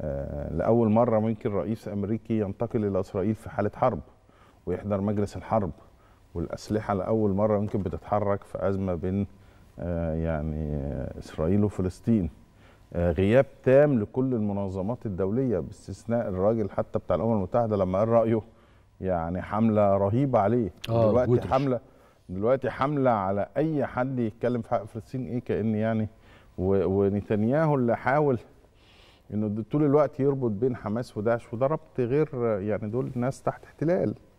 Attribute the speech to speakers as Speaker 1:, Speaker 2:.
Speaker 1: آه، لاول مره ممكن رئيس امريكي ينتقل الى اسرائيل في حاله حرب ويحضر مجلس الحرب والاسلحه لاول مره ممكن بتتحرك في ازمه بين آه، يعني آه، اسرائيل وفلسطين غياب تام لكل المنظمات الدوليه باستثناء الراجل حتى بتاع الامم المتحده لما قال رايه يعني حمله رهيبه عليه دلوقتي حمله دلوقتي حمله على اي حد يتكلم في حق فلسطين ايه كان يعني ونتنياهو اللي حاول انه طول الوقت يربط بين حماس وداعش وده ربط غير يعني دول ناس تحت احتلال